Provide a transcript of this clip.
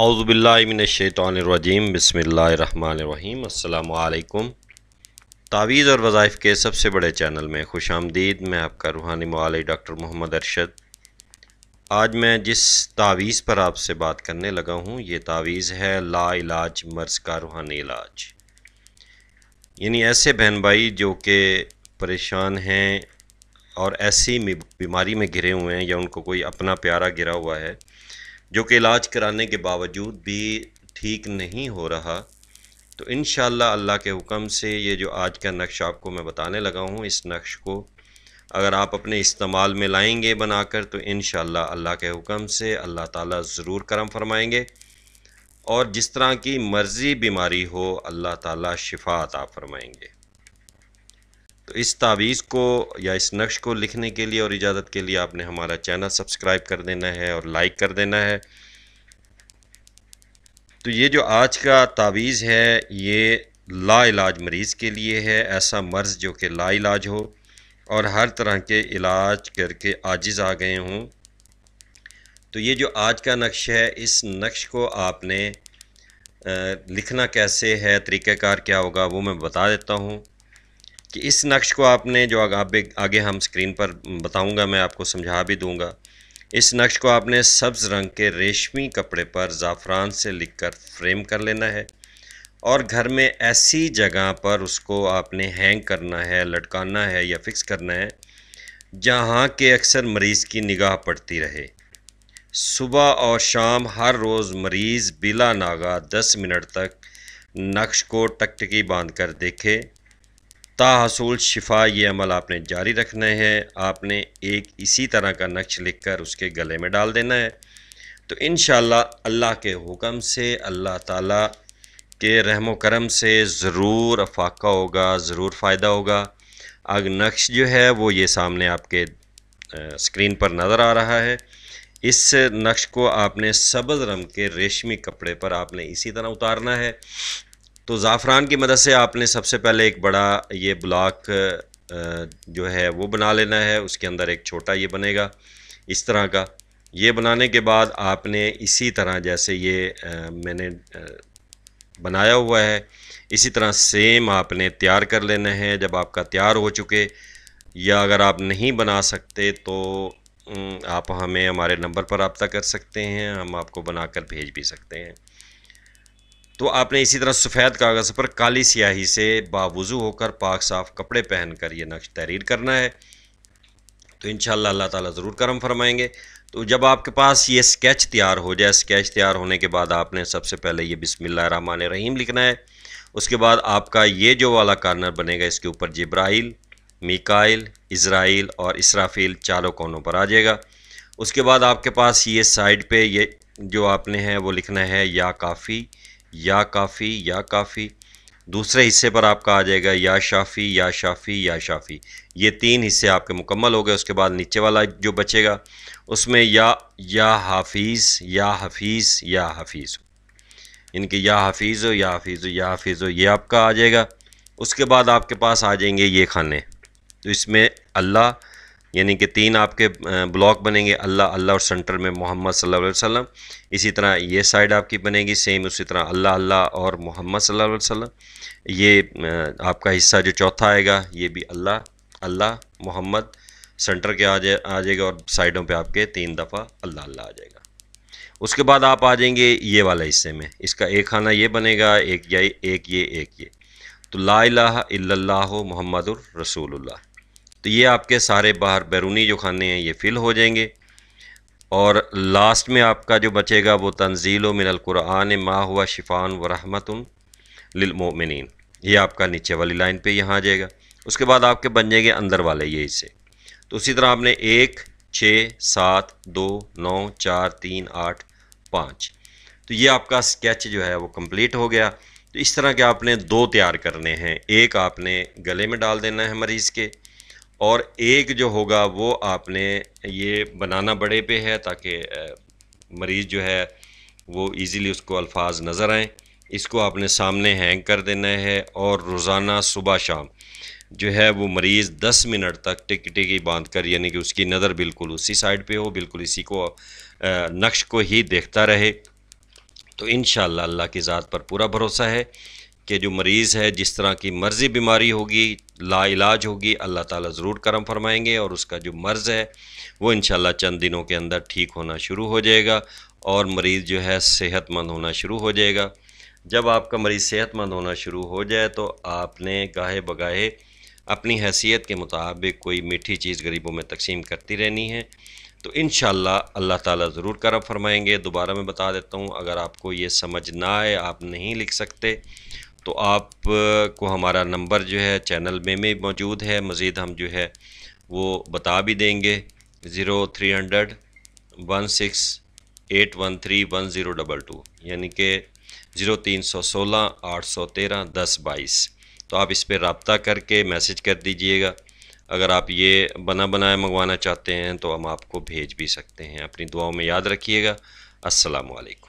اعوذ باللہ من الشیطان الرجیم بسم اللہ الرحمن الرحیم السلام علیکم تعویذ اور وظائف کے سب سے بڑے چینل میں خوش آمدید میں آپ کا روحانی معالی ڈاکٹر محمد ارشد آج میں جس تعویذ پر آپ سے بات کرنے لگا ہوں یہ تعویذ ہے لا علاج مرض کا روحانی علاج یعنی ایسے بہن بھائی جو کہ پریشان ہیں اور ایسی بیماری میں گرے ہوئے ہیں یا ان کو کوئی اپنا پیارا گرا ہوا ہے جو کہ علاج کرانے کے باوجود بھی ٹھیک نہیں ہو رہا تو انشاءاللہ اللہ کے حکم سے یہ جو آج کا نقش آپ کو میں بتانے لگا ہوں اس نقش کو اگر آپ اپنے استعمال میں لائیں گے بنا کر تو انشاءاللہ اللہ کے حکم سے اللہ تعالیٰ ضرور کرم فرمائیں گے اور جس طرح کی مرضی بیماری ہو اللہ تعالیٰ شفا آپ فرمائیں گے تو اس تعویذ کو یا اس نقش کو لکھنے کے لیے اور اجازت کے لیے آپ نے ہمارا چینل سبسکرائب کر دینا ہے اور لائک کر دینا ہے تو یہ جو آج کا تعویذ ہے یہ لا علاج مریض کے لیے ہے ایسا مرض جو کہ لا علاج ہو اور ہر طرح کے علاج کر کے عاجز آ گئے ہوں تو یہ جو آج کا نقش ہے اس نقش کو آپ نے لکھنا کیسے ہے طریقہ کار کیا ہوگا وہ میں بتا دیتا ہوں کہ اس نقش کو آپ نے جو آگے ہم اسکرین پر بتاؤں گا میں آپ کو سمجھا بھی دوں گا اس نقش کو آپ نے سبز رنگ کے ریشمی کپڑے پر زعفران سے لکھ کر فریم کر لینا ہے اور گھر میں ایسی جگہ پر اس کو آپ نے ہینگ کرنا ہے لٹکانا ہے یا فکس کرنا ہے جہاں کے اکثر مریض کی نگاہ پڑتی رہے صبح اور شام ہر روز مریض بلا ناغا دس منٹ تک نقش کو ٹکٹکی باندھ کر دیکھے تا حصول شفا یہ عمل آپ نے جاری رکھنا ہے آپ نے ایک اسی طرح کا نقش لکھ کر اس کے گلے میں ڈال دینا ہے تو انشاءاللہ اللہ کے حکم سے اللہ تعالیٰ کے رحم و کرم سے ضرور افاقہ ہوگا ضرور فائدہ ہوگا اگ نقش جو ہے وہ یہ سامنے آپ کے سکرین پر نظر آ رہا ہے اس نقش کو آپ نے سبز رنگ کے ریشمی کپڑے پر آپ نے اسی طرح اتارنا ہے تو زعفران کی مدد سے آپ نے سب سے پہلے ایک بڑا یہ بلاک جو ہے وہ بنا لینا ہے اس کے اندر ایک چھوٹا یہ بنے گا اس طرح کا یہ بنانے کے بعد آپ نے اسی طرح جیسے یہ میں نے بنایا ہوا ہے اسی طرح سیم آپ نے تیار کر لینا ہے جب آپ کا تیار ہو چکے یا اگر آپ نہیں بنا سکتے تو آپ ہمیں ہمارے نمبر پر رابطہ کر سکتے ہیں ہم آپ کو بنا کر بھیج بھی سکتے ہیں تو آپ نے اسی طرح سفید کاغذ پر کالی سیاہی سے باوضو ہو کر پاک صاف کپڑے پہن کر یہ نقش تحریر کرنا ہے تو انشاءاللہ اللہ تعالیٰ ضرور کرم فرمائیں گے تو جب آپ کے پاس یہ سکیچ تیار ہو جائے سکیچ تیار ہونے کے بعد آپ نے سب سے پہلے یہ بسم اللہ الرحمن الرحیم لکھنا ہے اس کے بعد آپ کا یہ جو والا کارنر بنے گا اس کے اوپر جبرائیل میکائل اسرائیل اور اسرافیل چاروں کونوں پر آ جائے گا اس کے بعد آپ کے پاس یہ سائڈ پہ یہ جو آپ نے ہے وہ لکھنا ہے یا کافی یا کافی یا کافی دوسرے حصے پر آپ کا آ جائے گا یا شافی یا شافی یا شافی یہ تین حصے آپ کے مکمل ہو گئے اس کے بعد نیچے والا جو بچے گا اس میں یا یا حافظ یا حفیظ یا حفیظ ان کے یا حفیظ ہو یا حفیظ ہو یا حفیظ ہو یہ آپ کا آ جائے گا اس کے بعد آپ کے پاس آ جائیں گے یہ کھانے تو اس میں اللہ یعنی کہ تین آپ کے بلاک بنیں گے اللہ اللہ اور سنٹر میں محمد صلی اللہ علیہ وسلم اسی طرح یہ سائیڈ آپ کی بنے گی سیم اسی طرح اللہ اللہ اور محمد صلی اللہ علیہ وسلم یہ آپ کا حصہ جو چوتھا آئے گا یہ بھی اللہ اللہ محمد سنٹر کے آ جائے آ جائے گا اور سائڈوں پہ آپ کے تین دفعہ اللہ اللہ آ جائے گا اس کے بعد آپ آ جائیں گے یہ والے حصے میں اس کا ایک کھانا یہ بنے گا ایک یہ ایک یہ ایک یہ تو لا الہ الا اللہ محمد الرسول اللہ تو یہ آپ کے سارے باہر بیرونی جو کھانے ہیں یہ فل ہو جائیں گے اور لاسٹ میں آپ کا جو بچے گا وہ تنزیل و من القرآن ما ہوا شفان و رحمت للمؤمنین یہ آپ کا نیچے والی لائن پہ یہاں آ جائے گا اس کے بعد آپ کے بن جائیں گے اندر والے یہ اسے تو اسی طرح آپ نے ایک چھ سات دو نو چار تین آٹھ پانچ تو یہ آپ کا سکیچ جو ہے وہ کمپلیٹ ہو گیا تو اس طرح کے آپ نے دو تیار کرنے ہیں ایک آپ نے گلے میں ڈال دینا ہے مریض کے اور ایک جو ہوگا وہ آپ نے یہ بنانا بڑے پہ ہے تاکہ مریض جو ہے وہ ایزیلی اس کو الفاظ نظر آئیں اس کو آپ نے سامنے ہینگ کر دینا ہے اور روزانہ صبح شام جو ہے وہ مریض دس منٹ تک ٹکی باندھ کر یعنی کہ اس کی نظر بالکل اسی سائڈ پہ ہو بالکل اسی کو نقش کو ہی دیکھتا رہے تو انشاءاللہ اللہ کی ذات پر پورا بھروسہ ہے کہ جو مریض ہے جس طرح کی مرضی بیماری ہوگی لا علاج ہوگی اللہ تعالیٰ ضرور کرم فرمائیں گے اور اس کا جو مرض ہے وہ انشاءاللہ چند دنوں کے اندر ٹھیک ہونا شروع ہو جائے گا اور مریض جو ہے صحت مند ہونا شروع ہو جائے گا جب آپ کا مریض صحت مند ہونا شروع ہو جائے تو آپ نے گاہے بگاہے اپنی حیثیت کے مطابق کوئی میٹھی چیز غریبوں میں تقسیم کرتی رہنی ہے تو انشاءاللہ اللہ تعالیٰ ضرور کرم فرمائیں گے دوبارہ میں بتا دیتا ہوں اگر آپ کو یہ سمجھ نہ آئے آپ نہیں لکھ سکتے تو آپ کو ہمارا نمبر جو ہے چینل میں میں موجود ہے مزید ہم جو ہے وہ بتا بھی دیں گے zero three hundred one six eight one three one zero double two یعنی کہ زیرو تین سو سولہ آٹھ سو تیرہ دس بائیس تو آپ اس پہ رابطہ کر کے میسج کر دیجئے گا اگر آپ یہ بنا بنایا منگوانا چاہتے ہیں تو ہم آپ کو بھیج بھی سکتے ہیں اپنی دعاؤں میں یاد رکھیے گا السلام علیکم